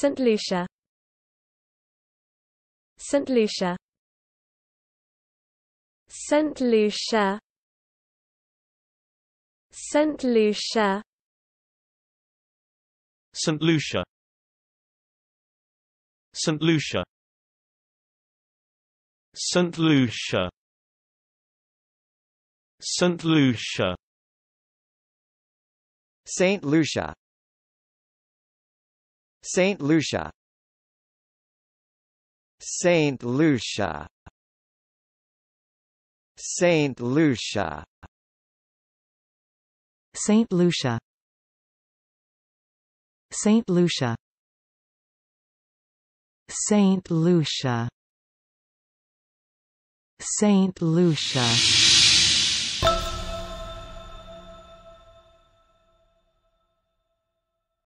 St. Lucia St. Lucia St. Lucia St. Lucia St. Lucia St. Lucia St. Lucia St. Lucia St. Lucia Saint Lucia Saint Lucia Saint Lucia Saint Lucia Saint Lucia Saint Lucia Saint Lucia